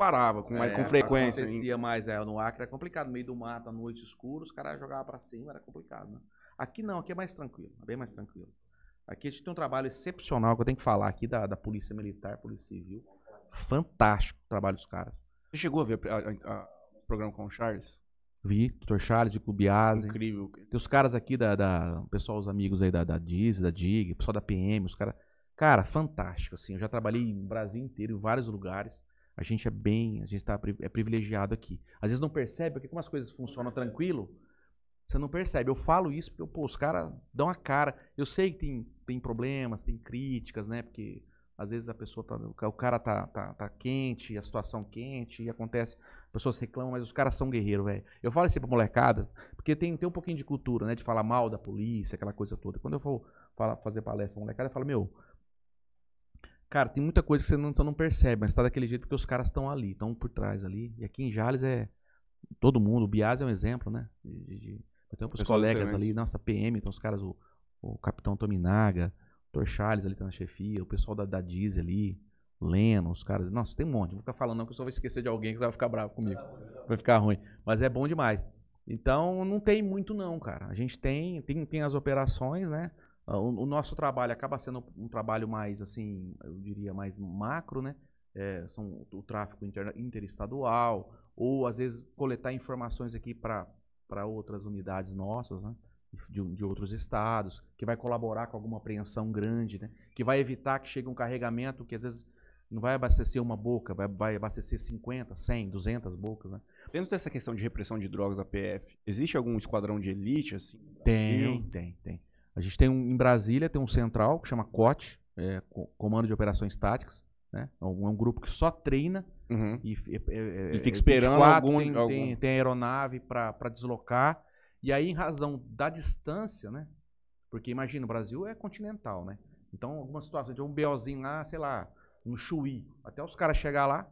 parava com, é, com frequência. Acontecia hein? mais, é, no Acre era é complicado, no meio do mato, à noite escura, os caras jogavam para cima, era complicado, né? Aqui não, aqui é mais tranquilo, é bem mais tranquilo. Aqui a gente tem um trabalho excepcional que eu tenho que falar aqui da, da Polícia Militar, Polícia Civil. Fantástico o trabalho dos caras. Você chegou a ver o programa com o Charles? Vi, Dr. Charles de Clubiase. Incrível. Tem os caras aqui da, da. pessoal, os amigos aí da, da Diz, da DIG, pessoal da PM, os caras. Cara, fantástico, assim. Eu já trabalhei no Brasil inteiro, em vários lugares. A gente é bem, a gente tá, é privilegiado aqui. Às vezes não percebe, porque como as coisas funcionam tranquilo, você não percebe. Eu falo isso porque, pô, os caras dão a cara. Eu sei que tem, tem problemas, tem críticas, né? Porque às vezes a pessoa tá. O cara tá, tá, tá quente, a situação quente, e acontece. Pessoas reclamam, mas os caras são guerreiros, velho. Eu falo isso assim pra molecada, porque tem, tem um pouquinho de cultura, né? De falar mal da polícia, aquela coisa toda. Quando eu for falar, fazer palestra pra molecada, eu falo, meu, Cara, tem muita coisa que você não, você não percebe, mas tá daquele jeito porque os caras estão ali, estão por trás ali. E aqui em Jales é todo mundo, o Bias é um exemplo, né? De, de, eu tenho os colegas excelente. ali, nossa PM, então os caras, o, o Capitão Tominaga, o Charles ali tá na chefia, o pessoal da, da Diz ali, Leno, os caras. Nossa, tem um monte. Vou ficar falando, não, que eu só vou esquecer de alguém que vai ficar bravo comigo. Vai ficar ruim. Mas é bom demais. Então, não tem muito, não, cara. A gente tem, tem, tem as operações, né? Ah, o, o nosso trabalho acaba sendo um trabalho mais, assim, eu diria, mais macro, né? É, são o tráfego inter, interestadual, ou às vezes coletar informações aqui para outras unidades nossas, né? De, de, outros estados, que vai colaborar com alguma apreensão grande, né? que vai evitar que chegue um carregamento que às vezes não vai abastecer uma boca, vai, vai abastecer 50, 100, 200 bocas. Né? Dentro dessa questão de repressão de drogas da PF, existe algum esquadrão de elite? assim? Tem, tem, tem. A gente tem um, em Brasília, tem um central que chama COT, é, Comando de Operações Táticas, né? É, é um, grupo que só treina uhum. e, e, é, é, e, fica esperando algum tem, algum... tem, tem aeronave para deslocar. E aí, em razão da distância, né? Porque imagina, o Brasil é continental, né? Então, situação de um BOzinho lá, sei lá, um Chuí, até os caras chegar lá.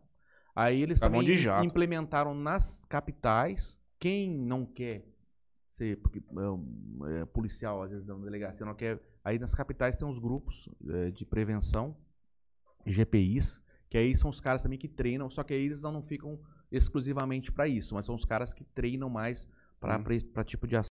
Aí eles Acabam tá também implementaram nas capitais. Quem não quer você, porque é, é, policial, às vezes, da delegacia não quer. Aí nas capitais tem uns grupos é, de prevenção, GPIs, que aí são os caras também que treinam, só que aí eles não ficam exclusivamente para isso, mas são os caras que treinam mais para uhum. para tipo de ação.